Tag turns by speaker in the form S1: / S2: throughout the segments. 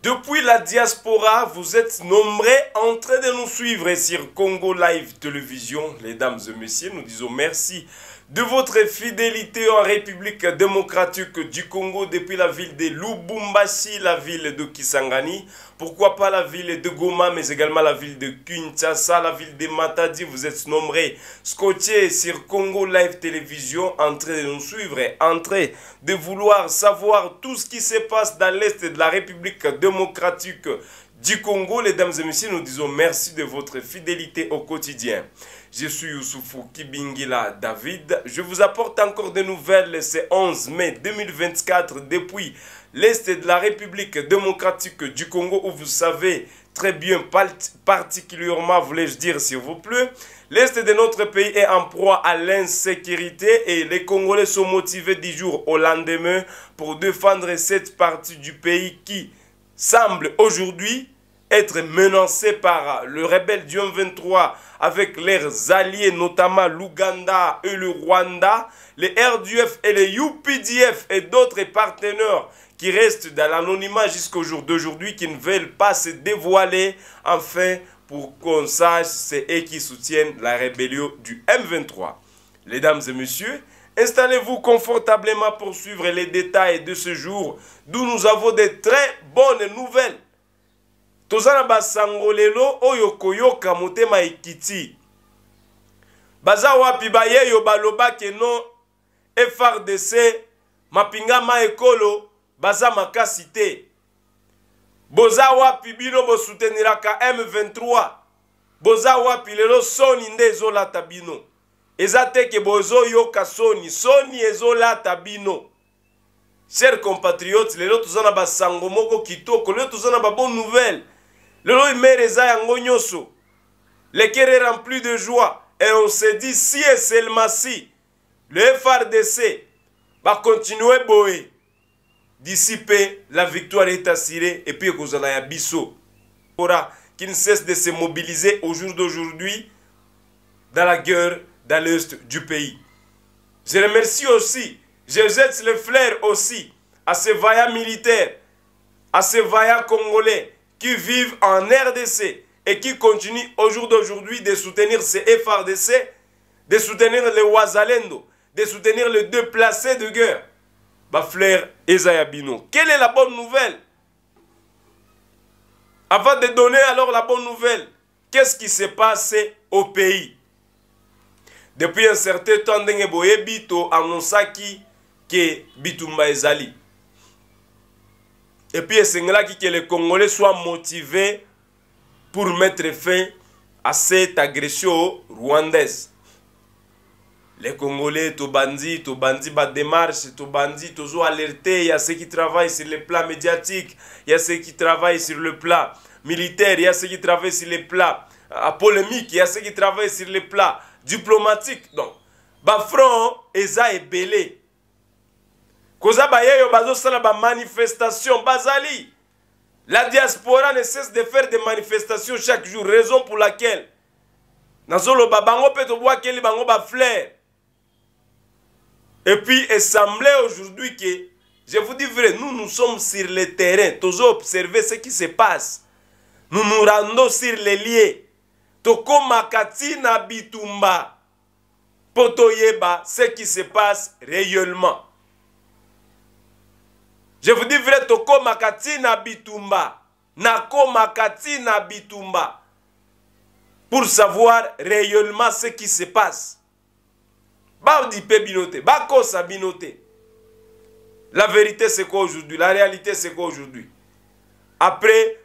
S1: Depuis la diaspora, vous êtes nombreux en train de nous suivre sur Congo Live Télévision. Les dames et messieurs, nous disons merci de votre fidélité en République démocratique du Congo depuis la ville de Lubumbashi, la ville de Kisangani, pourquoi pas la ville de Goma, mais également la ville de Kinshasa, la ville de Matadi. Vous êtes nommé scotché sur Congo Live Télévision en train de nous suivre, en train de vouloir savoir tout ce qui se passe dans l'Est de la République démocratique du Congo. les dames et messieurs, nous disons merci de votre fidélité au quotidien. Je suis Youssoufou Kibingila David. Je vous apporte encore des nouvelles C'est 11 mai 2024 depuis l'Est de la République démocratique du Congo où vous savez très bien, particulièrement, voulais-je dire s'il vous plaît, l'Est de notre pays est en proie à l'insécurité et les Congolais sont motivés du jour au lendemain pour défendre cette partie du pays qui, semble aujourd'hui être menacé par le rebelle du M23 avec leurs alliés, notamment l'Ouganda et le Rwanda, les RDF et les UPDF et d'autres partenaires qui restent dans l'anonymat jusqu'au jour d'aujourd'hui, qui ne veulent pas se dévoiler, enfin, pour qu'on sache c'est eux qui soutiennent la rébellion du M23. Les et messieurs, Installez-vous confortablement pour suivre les détails de ce jour d'où nous avons de très bonnes nouvelles. tozala basango lelo oyo koyoka motema ekiti baza wapi bayeyo balobaki no frdc mapingama ekolo baza makasi te boza wapi bino bosuteniraka m23 boza wapi lelo soni nde ezolata bino que te ke bozoyoka soni soni ezolata tabino cher compatriotes le zana na basango moko kitoko lelo zana ba bon nouvelle lelo imere eza yango nyoso le cœur rempli de joie et on se dit si et seulement si le FRDC va continuer boé d'ici peu la victoire est assurée et puis kozala ya biso qui ne cesse de se mobiliser au jour d'aujourd'hui dans la guerre dans l'est du pays. Je remercie aussi, je jette le flair aussi à ces vaillants militaires, à ces vaillants Congolais qui vivent en RDC et qui continuent au jour d'aujourd'hui de soutenir ces FRDC, de soutenir les Ouazalendo, de soutenir les déplacés de guerre. Bah flair Ezayabino, quelle est la bonne nouvelle Avant de donner alors la bonne nouvelle, qu'est-ce qui s'est passé au pays depuis un certain temps ndenge boyebi bitumba ezali c'est qui que les congolais soient motivés pour mettre fin à cette agression rwandaise les congolais tout bandit, toujours alertés. Il y a ceux qui travaillent sur le plan médiatique il y a ceux qui travaillent sur le plan militaire il y a ceux qui travaillent sur le plan euh, polémique y a ceux qui travaillent sur le plan diplomatique donc front, eza belé. koza sala manifestation. bazali la diaspora ne cesse de faire des manifestations chaque jour raison pour laquelle et puis il semblait aujourd'hui que je vous dis vrai nous nous sommes sur le terrain toujours observer ce qui se passe nous nous rendons sur les liens. tokomaka ntina bitumba mpo toyeba ce qui se passe réellement je vous dis vrai tokomaka ntina bitumba nakomaka ntina bitumba pour savoir réellement ce qui se passe badipe bino te bakosa bino te la vérité c'est qu'aujourd'hui la réalité c'est qu'aujourd'hui après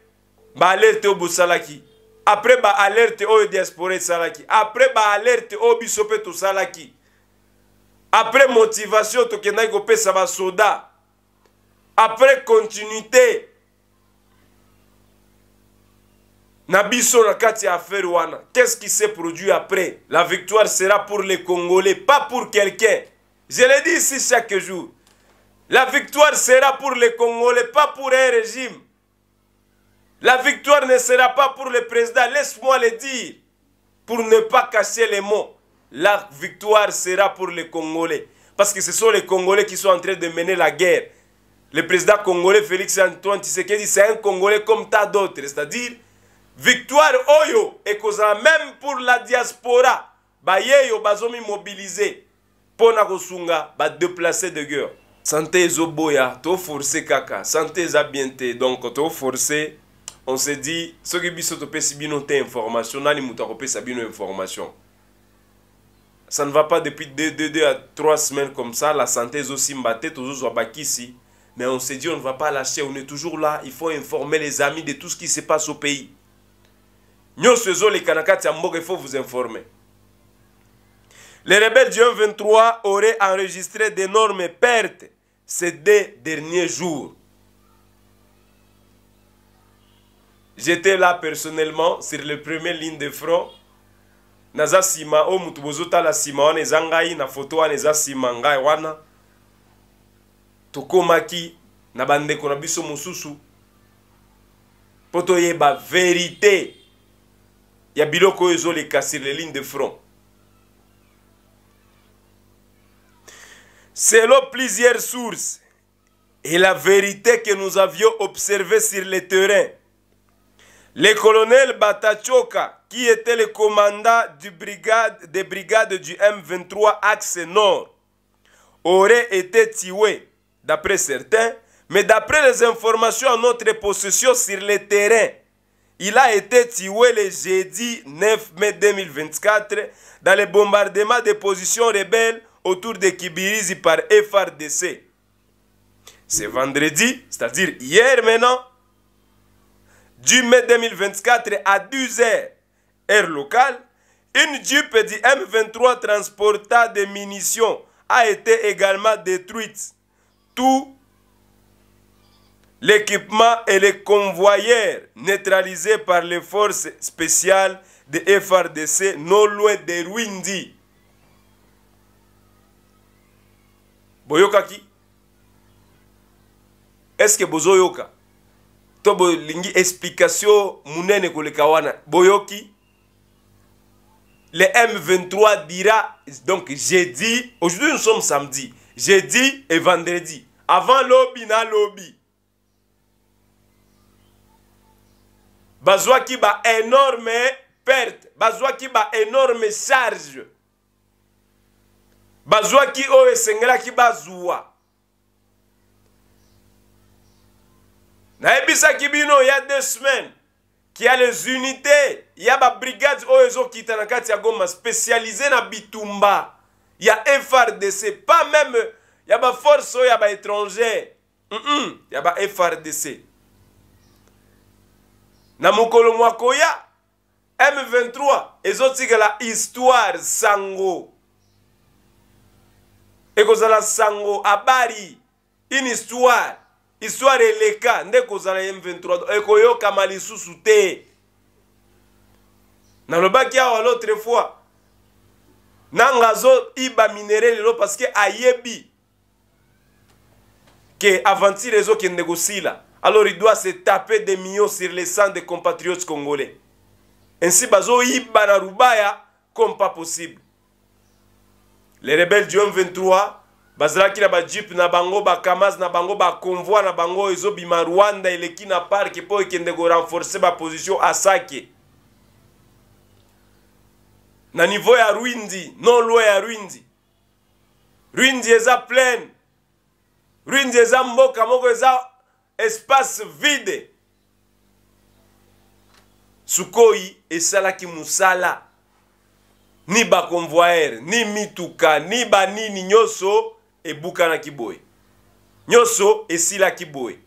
S1: balete oyo bosalaki après ba alerte au oh, diaspora Salaki. après ba alerte bisopé oh, bisopé mpe Salaki. après motivation ça va bah, soda après continuité na na kati affaire qu'est-ce qui s'est produit après la victoire sera pour les congolais pas pour quelqu'un je le dis ici chaque jour la victoire sera pour les congolais pas pour un régime la victoire ne sera pas pour le président, laisse-moi le dire, pour ne pas cacher les mots. La victoire sera pour les Congolais, parce que ce sont les Congolais qui sont en train de mener la guerre. Le président congolais Félix Antoine Tshisekedi, c'est un Congolais comme tant d'autres, c'est-à-dire victoire oyo ça même pour la diaspora pour bazomi mobiliser Pona kosunga déplacé de guerre santé to forcé kaka santé Zabienté. donc te donc on se dit soki biso topesi bino te information nani moto akopesa bino information ça ne va pas depuis 2 deux, deux à 3 semaines comme ça la santé ezosimba te tozozwa bakisi mais on se dit on ne va pas lâcher on est toujours là il faut informer les amis de tout ce qui se passe au pays nyonso ezoleka na kati ya mboka il faut vous informer les rebelles du 123 auraient enregistré d'énormes pertes ces deux derniers jours J'étais là personnellement sur les premières lignes de front. Naza sima o oh, mutu bozotala sima na photo wana sima ngai wana tokomaki na ko na biso mosusu mpo yeba vérité. ya biloko oyo ezoleka sur les lignes de front selon plusieurs sources et la vérité que nous avions observé sur le terrain le colonel Batachoka, qui était le commandant du brigade, des brigades du M23 Axe Nord, aurait été tué, d'après certains, mais d'après les informations en notre possession sur le terrain, il a été tué le jeudi 9 mai 2024 dans le bombardement des positions rebelles autour de Kibirizi par FRDC. C'est vendredi, c'est-à-dire hier maintenant, du mai 2024 à 12 h heure locale, une Jeep du M23 transportant des munitions a été également détruite. Tout l'équipement et les convoyeurs neutralisés par les forces spéciales de FRDC non loin de Rwindi. qui Est-ce que Bozoyoka to bolingi explication munene koleka wana boyoki le M23 dira donc jeudi aujourd'hui nous sommes samedi jeudi et vendredi avant lobi na lobi bazwaki ba énorme perte bazwaki ba énorme charge bazwaki oyo esengelaki bazwa nayebisaki bino ya deux semaines kia les unités ya babrigade oyo ezokita na kati ya goma spécialisé na bitumba ya frdc pas même ya baforce oyo ya baétranger mm -mm, ya bafrdc na mokolo mwakoya m23 ezotikala histoire sango ekozala sango abari une histoire histoire eleka nde kozala m23 ekoyokama lisusu te nalobaki awa l'autre fois nanga azoyiba minere lelo parceke ayebi ke aventure ezokende kosila alors il doit se taper des millions sur les sangs des compatriotes congolais ainsi bazoyiba na rubaya comme pas possible les rebelles du m23 bazalaki na bajipe na bango bakamas na bango baconvoi na bango oyo ezobima rwanda eleki na parke mpo ekende korenforce baposition asake na niveau ya rwindi non loin ya rwindi rwindi eza plaine rwindi eza mboka moko eza espace vide sukoi esalaki mosala ni baconvoyere ni mituka ni banini nyonso ebukanaki boye nyonso esilaki boye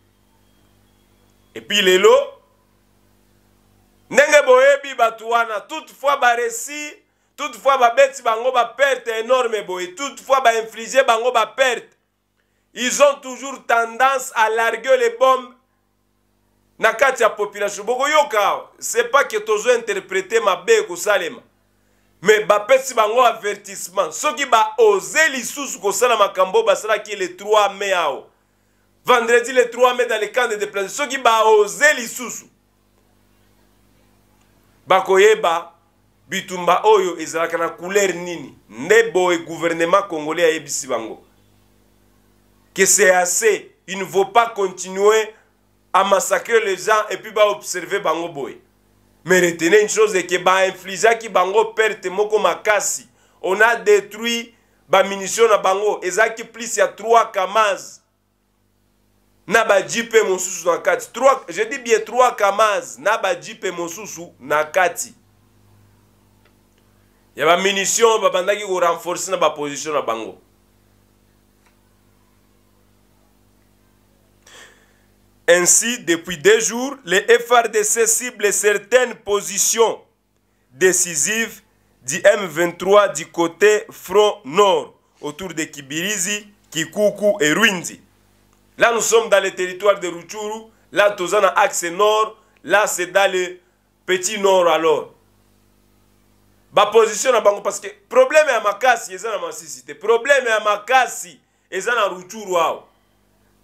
S1: epuis lelo ndenge boyebi bato wana toutefois baresi toutefois babeti bango baperte énorme boye toutefois bainflige bango baperte ils ont toujours tendance à larguer les bombes na kati ya population bokoyoka c'est pas ke tozo interprete mabe ekosalema me bapesi bango avertissement soki baoze lisusu kosala makambo basalaki le 3 mai awo vendredi le 3 mai dans le camp de déplace soki baoze lisusu bakoyeba bitumba oyo ezalaka na couleur nini nde boye gouvernement congolais ayebisi bango que c'est assez il ne faut pas continuer à massacrer les gens et puis baobserve bango boye mais retenez une chose eke bainfligaki bango perte moko makasi on a détruit baminitio na bango ezalaki plus ya 3 kamaz na bajipe mosusu na kati 3, je dis bien 3 kamaz na bajipe mosusu na kati ya baminitio babandaki korenforce na baposition na bango Ainsi, depuis deux jours, les FRDC ciblent certaines positions décisives du M23 du côté front nord, autour de Kibirizi, Kikuku et Rwindi. Là, nous sommes dans le territoire de Ruchuru. Là, nous sommes dans l'axe nord. Là, c'est dans le petit nord alors. Ma position na bango parce que problème ya makasi eza na masisi te problème ya makasi eza na ruchuru awa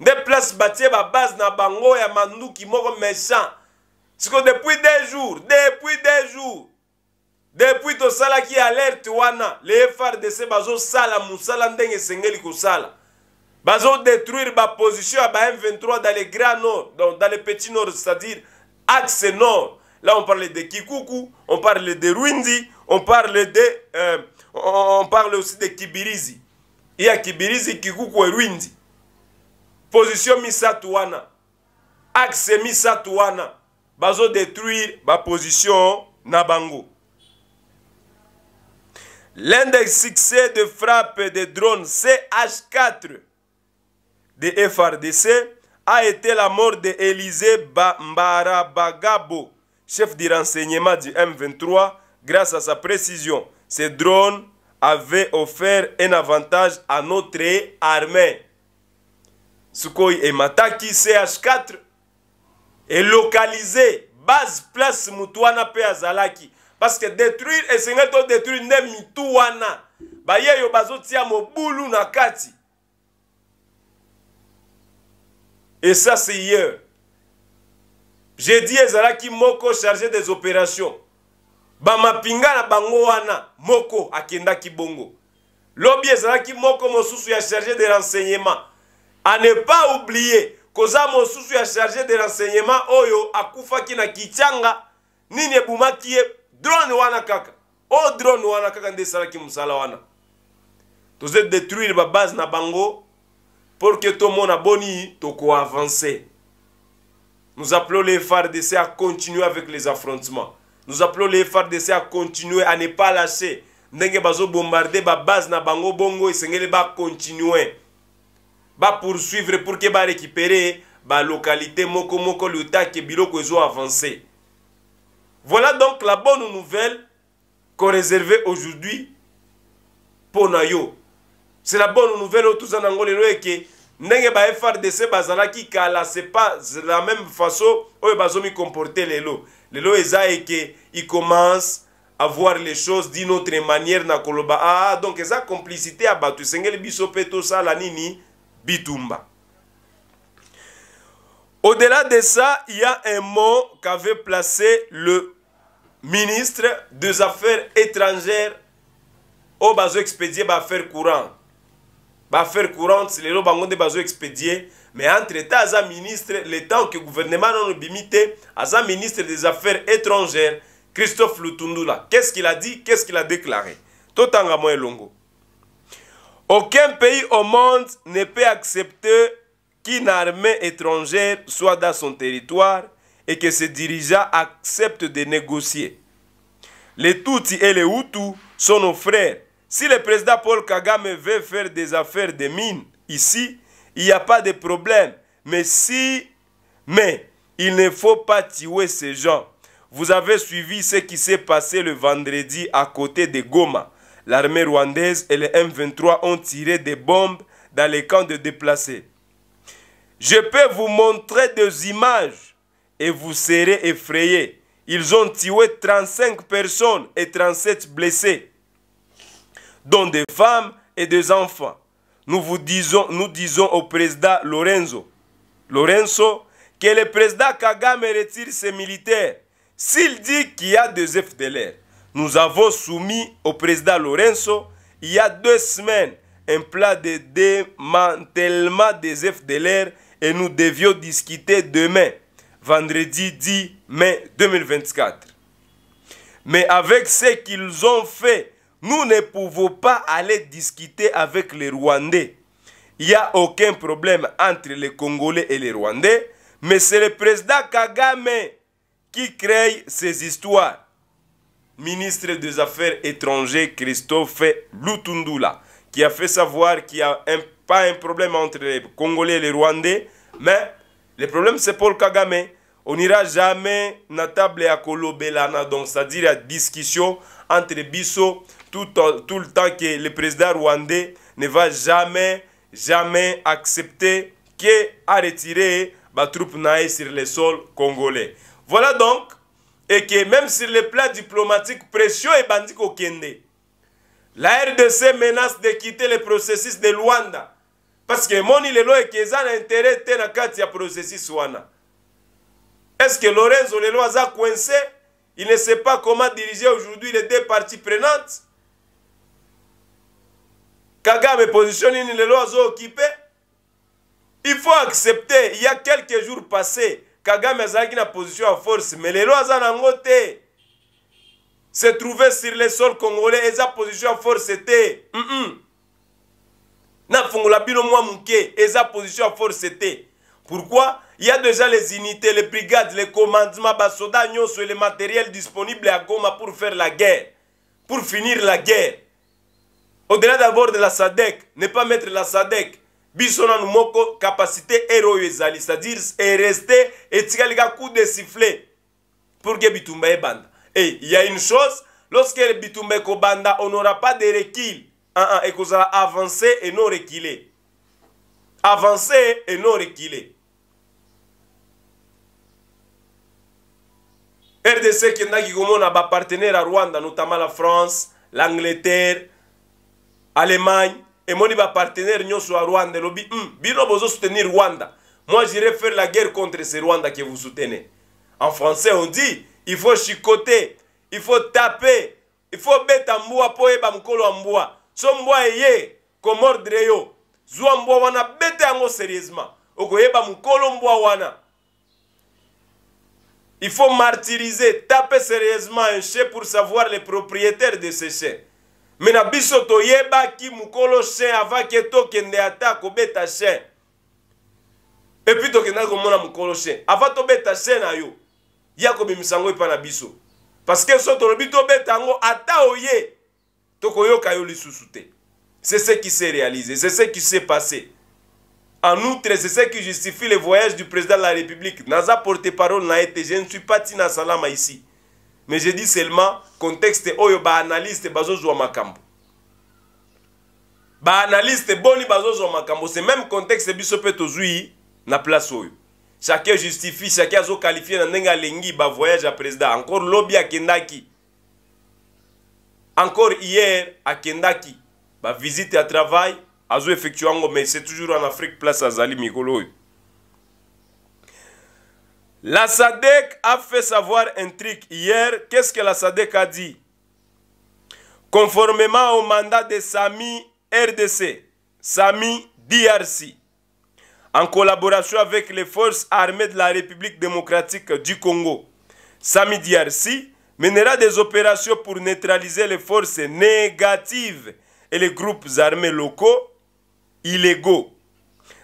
S1: Des places batie base na bango ya ki moko Parce que depuis deux jours depuis deux jours depuis tosalaki alerte wana le frdc sala mosala ndenge sengeli ko sala. Bazo détruire ba m23 dans le grand nord dans dans le petit nord c'est-à-dire axe nord là on parle de kikuku on parle de rwindi on parle de euh, on parle aussi de kibirizi il y a kibirizi kikuku et rwindi position misatu axe axe misatu détruire ma position Nabango. L'un des succès de frappe des drones CH4 de FRDC a été la mort de Élisée Bagabo, chef du renseignement du M23, grâce à sa précision. Ces drones avaient offert un avantage à notre armée. sikoyo emataki ch4 elokalize base place motu wana mpe azalaki parceke détruire esengeli todétruire nde mitu wana bayeyo bazotia mobulu na kati et ça c'est hier jeudi ezalaki moko chargé des opérations bamapinga na bango wana moko akendaki bongo lobi ezalaki moko mosusu ya chargé de renseignement à ne pas oublier koza mosusu ya chargé de renseignement oyo akufaki na kitianga nini ebumaki ye drone wana kaka o drone wana kaka nde esalaki mosala wana toza détruire babase na bango pour que tomona boni tokoavancer nous appelons les FARDC à continuer avec les affrontements nous appelons les FARDC à continuer à ne pas lâcher ndenge bazobombarde babase na bango bongo esengeli bacontinue bapoursuivre pour ke barécupere balokalité moko moko liutake biloko ezwa avancé voilà donc la bonne nouvelle qu'on réservait aujourd'hui mpo na yo c'est la bonne nouvelle oyo toza nango lelo eke ndenge ba frdc bazalaki kala c'est pas la même façon oyo bazomikomporte lelo lelo eza eke i commence à voir les choses d'une autre manière na koloba ah donc eza complicité ya bato esengeli biso mpe tosala nini Bitumba. Au-delà de ça, il y a un mot qu'avait placé le ministre des Affaires étrangères au bazo expédier affaires Courant. Affaires courantes, c'est le bango de bazo expédier. Mais entre-temps, un ministre, le temps que le gouvernement non bimité, un ministre des Affaires étrangères, Christophe Lutundula, qu'est-ce qu'il a dit, qu'est-ce qu'il a déclaré Tout en longo. Aucun pays au monde ne peut accepter qu'une armée étrangère soit dans son territoire et que ses dirigeants acceptent de négocier. Les Tutsis et les Hutus sont nos frères. Si le président Paul Kagame veut faire des affaires de mines ici, il n'y a pas de problème. Mais si, mais il ne faut pas tuer ces gens. Vous avez suivi ce qui s'est passé le vendredi à côté de Goma l'armée rwandaise et les M23 ont tiré des bombes dans les camps de déplacés. Je peux vous montrer des images et vous serez effrayés. Ils ont tué 35 personnes et 37 blessés, dont des femmes et des enfants. Nous vous disons, nous disons au président Lorenzo, Lorenzo, que le président Kagame retire ses militaires s'il dit qu'il y a des FDLR. Nous avons soumis au président Lorenzo il y a deux semaines un plat de démantèlement des FDLR et nous devions discuter demain, vendredi 10 mai 2024. Mais avec ce qu'ils ont fait, nous ne pouvons pas aller discuter avec les Rwandais. Il n'y a aucun problème entre les Congolais et les Rwandais, mais c'est le président Kagame qui crée ces histoires ministre des Affaires étrangères Christophe Lutundula, qui a fait savoir qu'il n'y a pas un problème entre les Congolais et les Rwandais, mais le problème c'est Paul Kagame. On n'ira jamais na table à Kolobelana, donc c'est-à-dire la discussion entre Bissot tout, tout le temps que le président rwandais ne va jamais, jamais accepter qu'il a retiré ma troupe sur le sol congolais. Voilà donc et que même sur le plan diplomatique, pression est bandit au Kende. La RDC menace de quitter le processus de Luanda. Parce que moni lelo ekeza na intérêt te na kati ya processus wana. Est-ce que Lorenzo lelo aza coincé? Il ne sait pas comment diriger aujourd'hui les deux parties prenantes. Kagame position nini lelo azo occupé? Il faut accepter, il y a quelques jours passés, kagame a na position à force Mais les lois en te se trouve sur les sols congolais Et sa position à force était. mm -mm. bino et position à force était. pourquoi il y a déjà les unités les brigades les commandements les matériels disponibles à goma pour faire la guerre pour finir la guerre au delà d'abord de la sadec ne pas mettre la sadec biso nanu moko kapasité ere oyo ezali c'est-à-dire ereste etikali ka coup de sifflet pour ke bitumba ebanda e eh, ya une chose lorsque bitumba ekobanda on n'aura pas de recul uh -uh, ekozala avancé et non reculé avancé et non reculé rdc ekendaki komona bapartenaire ya rwanda notamment la france l'angleterre allemagne Et partenaire partenaire nyonso ya rwanda lobi vous hmm, bino soutenir rwanda moi j'irai faire la guerre contre ces rwanda que vous soutenez en français on dit il faut chicoter il faut taper il faut bois. mbwa mpo oyeba en bois. mbwa so mbwa ko mordre yo bois wana sérieusement en bois wana il faut martyriser taper sérieusement un chien pour savoir les propriétaires de ces chiens. me na biso toyebaki mokolo saint avaki tokende ata kobeta saint epui tokendaki komona mokolo saint ava tobeta saint na yo ya kobimisa yango epai na biso parceke so tolobi tobeta yango ata oye tokoyoka yo lisusu te c'est ce qui s'est réalisé c'est ce qui s'est passé En outre, c'est ce qui justifie le voyage du président de la République. Naza porte-parole n'a été, e je ne suis pas Tina Salama ici. mais je dis seulement contexte oyo baanalyste bazozwa makambo baanalyste boni bazozwa makambo c'est même contexte biso mpe tozwi na place oyo chacun justifie chacun azokalifie na ndenge alengi bavoyage ya président encore lobi akendaki encore hier akendaki bavisite ya travail azoeffectue yango mais c'est toujours en afrique place azali mikolo oyo La SADEC a fait savoir un truc hier. Qu'est-ce que la SADEC a dit Conformément au mandat de SAMI RDC, SAMI DRC, en collaboration avec les forces armées de la République démocratique du Congo, SAMI DRC mènera des opérations pour neutraliser les forces négatives et les groupes armés locaux illégaux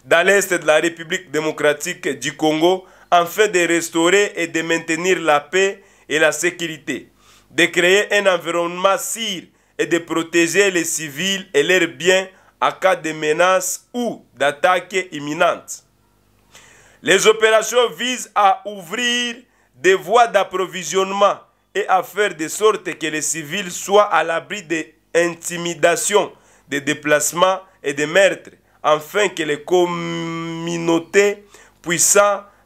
S1: dans l'est de la République démocratique du Congo afin de restaurer et de maintenir la paix et la sécurité, de créer un environnement sûr et de protéger les civils et leurs biens à cas de menaces ou d'attaques imminentes. Les opérations visent à ouvrir des voies d'approvisionnement et à faire de sorte que les civils soient à l'abri des intimidations, des déplacements et des meurtres, afin que les communautés puissent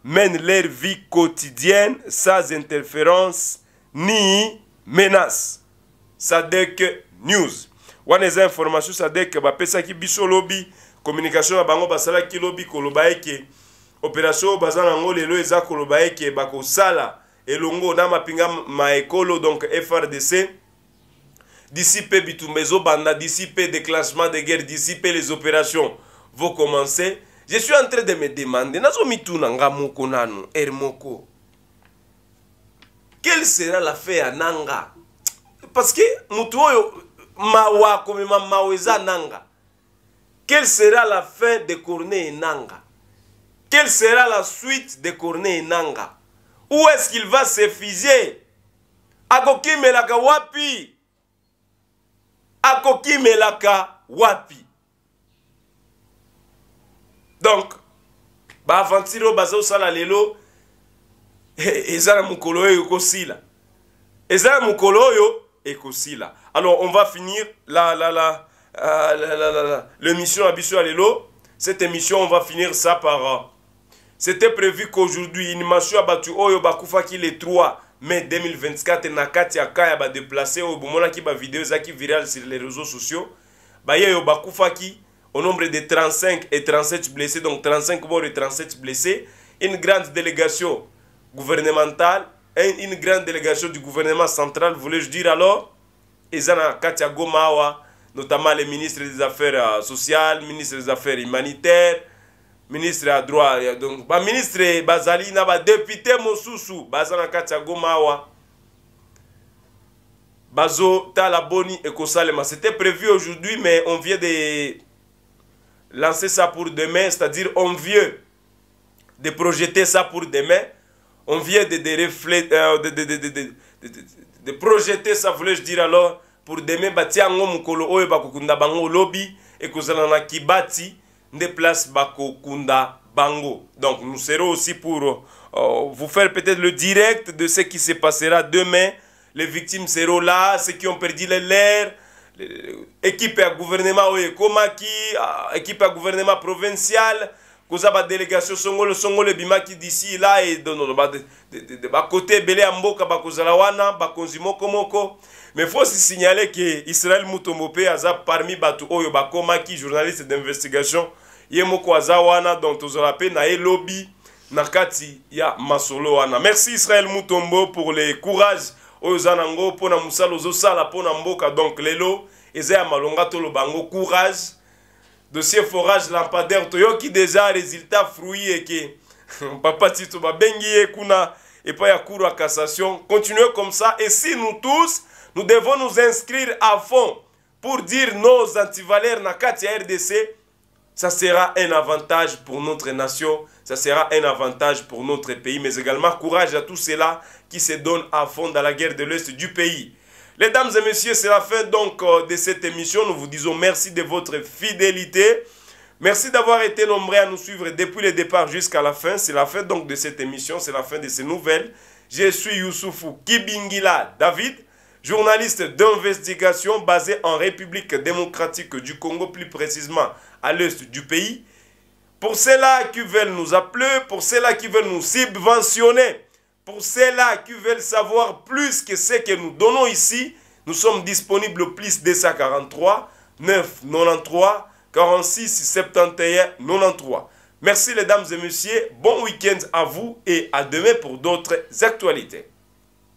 S1: mènent leur vie quotidienne sans interférence ni menace sadek news wana eza information sadek bapesaki biso lobi communication na bango basalaki lobi koloba eke opération oyo baza nango lelo eza koloba eke bakosala elongo na mapinga maekolo donc frdc d'ici mpe bitumba ezobanda d'ici mpe déclenchement de guerre d'ici mpe les opérations vont commencer je suis en train de me demander nazomituna nga moko nanu ere moko quelle sera l'affaire ya nanga parce que motu oyo mawa akomema mawa eza nanga quelle sera la fin de corneille nanga quelle sera la suite de corneille nanga où est-ce qu'il va sefuse akokimelaka wapi akokimelaka wapi donc baaventire oyo baza sala lelo eza na mokolo oyo ekosila eza na mokolo aussi ekosila alors on va finir la la la euh, la l'émission Abisso lelo. Cette émission, on va finir ça par. Euh, c'était prévu qu'aujourd'hui, une machine abattue Oyo qui les 3 mai 2024, Nakati Akaya ba déplacé au Bumola qui ba vidéo qui viral sur les réseaux sociaux. Ba Yo qui au nombre de 35 et 37 blessés, donc 35 morts et 37 blessés, une grande délégation gouvernementale, une grande délégation du gouvernement central, voulais-je dire alors, ils Katia Gomawa, notamment les ministres des Affaires euh, sociales, ministre des Affaires humanitaires, ministre à droit, euh, donc, bah, ministre Bazali, naba député Mosusu, Bazana Katia Gomawa, Bazo Talaboni et Kosalema. C'était prévu aujourd'hui, mais on vient de lancer ça pour demain, c'est-à-dire on vient de projeter ça pour demain, on vient de, de, euh, de, projeter ça, voulais-je dire alors, pour demain, on mukolo kunda bango lobby, et qui kibati, ne place kunda bango. Donc nous serons aussi pour euh, vous faire peut-être le direct de ce qui se passera demain. Les victimes seront là, ceux qui ont perdu les lèvres, équipe à gouvernement oyo ekomaki équipe gouvernement provinciale koza délégation songolo songolo bimaki d'ici de de de côté amboka mboka la wana ba moko moko mais faut aussi signaler que Israël mutombo aza parmi bato oyo Komaki journaliste d'investigation yemo moko aza wana donc tozala mpe na lobby lobi ya masolo wana merci Israël mutombo pour le courage oyo oza nango mpo na mosala ozosala mboka donc lelo eza ya malonga toloba bango courage dossier forage lampadaire toyoki deja résultat fruit eke papa tito babengi ye kuna epai ya cour a cassation continuez comme ça et si nous tous nous devons nous inscrire à fond pour dire nos antivaleurs na kati rdc ça sera un avantage pour notre nation, ça sera un avantage pour notre pays, mais également courage à tous ceux-là qui se donne à fond dans la guerre de l'Est du pays. Les dames et messieurs, c'est la fin donc euh, de cette émission. Nous vous disons merci de votre fidélité. Merci d'avoir été nombreux à nous suivre depuis le départ jusqu'à la fin. C'est la fin donc de cette émission, c'est la fin de ces nouvelles. Je suis Youssoufou Kibingila David, journaliste d'investigation basé en République démocratique du Congo, plus précisément à l'est du pays. Pour ceux-là qui veulent nous appeler, pour ceux-là qui veulent nous subventionner, pour ceux-là qui veulent savoir plus que ce que nous donnons ici, nous sommes disponibles au plus 243 9 93 46 71 93. Merci les dames et messieurs, bon week-end à vous et à demain pour d'autres actualités.